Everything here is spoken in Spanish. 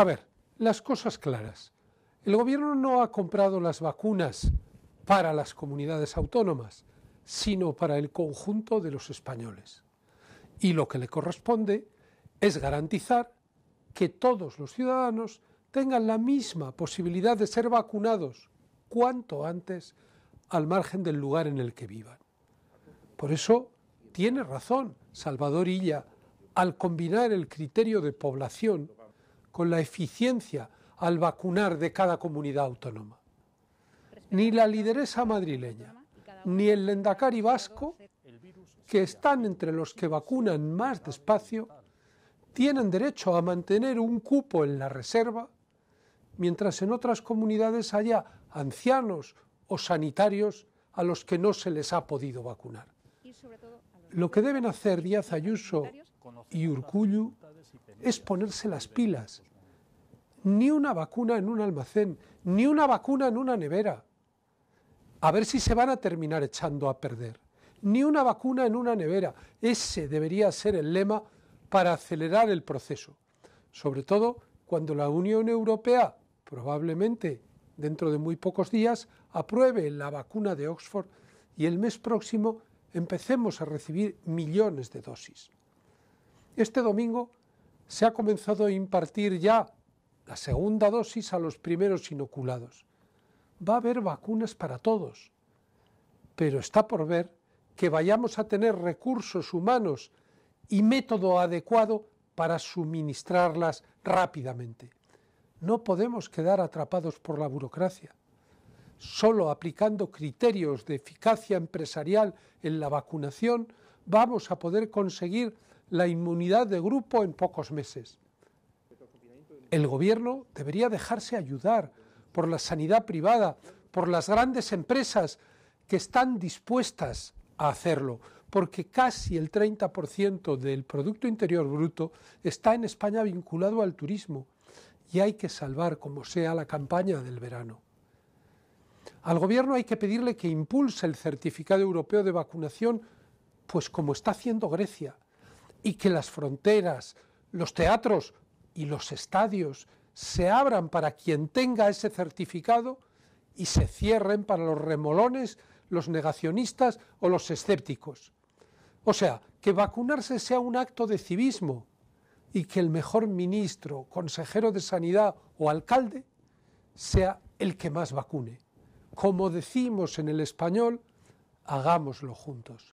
A ver, las cosas claras. El gobierno no ha comprado las vacunas para las comunidades autónomas, sino para el conjunto de los españoles. Y lo que le corresponde es garantizar que todos los ciudadanos tengan la misma posibilidad de ser vacunados cuanto antes al margen del lugar en el que vivan. Por eso tiene razón Salvador Illa al combinar el criterio de población con la eficiencia al vacunar de cada comunidad autónoma. Ni la lideresa madrileña, ni el lendacari vasco, que están entre los que vacunan más despacio, tienen derecho a mantener un cupo en la reserva, mientras en otras comunidades haya ancianos o sanitarios a los que no se les ha podido vacunar. Lo que deben hacer Díaz Ayuso y Urcullu es ponerse las pilas. Ni una vacuna en un almacén, ni una vacuna en una nevera. A ver si se van a terminar echando a perder. Ni una vacuna en una nevera. Ese debería ser el lema para acelerar el proceso. Sobre todo cuando la Unión Europea, probablemente dentro de muy pocos días, apruebe la vacuna de Oxford y el mes próximo empecemos a recibir millones de dosis. Este domingo se ha comenzado a impartir ya la segunda dosis a los primeros inoculados. Va a haber vacunas para todos, pero está por ver que vayamos a tener recursos humanos y método adecuado para suministrarlas rápidamente. No podemos quedar atrapados por la burocracia. Solo aplicando criterios de eficacia empresarial en la vacunación vamos a poder conseguir la inmunidad de grupo en pocos meses. El gobierno debería dejarse ayudar por la sanidad privada, por las grandes empresas que están dispuestas a hacerlo, porque casi el 30% del Producto Interior Bruto está en España vinculado al turismo y hay que salvar como sea la campaña del verano. Al gobierno hay que pedirle que impulse el certificado europeo de vacunación, pues como está haciendo Grecia, y que las fronteras, los teatros y los estadios se abran para quien tenga ese certificado y se cierren para los remolones, los negacionistas o los escépticos. O sea, que vacunarse sea un acto de civismo y que el mejor ministro, consejero de sanidad o alcalde sea el que más vacune. Como decimos en el español, hagámoslo juntos.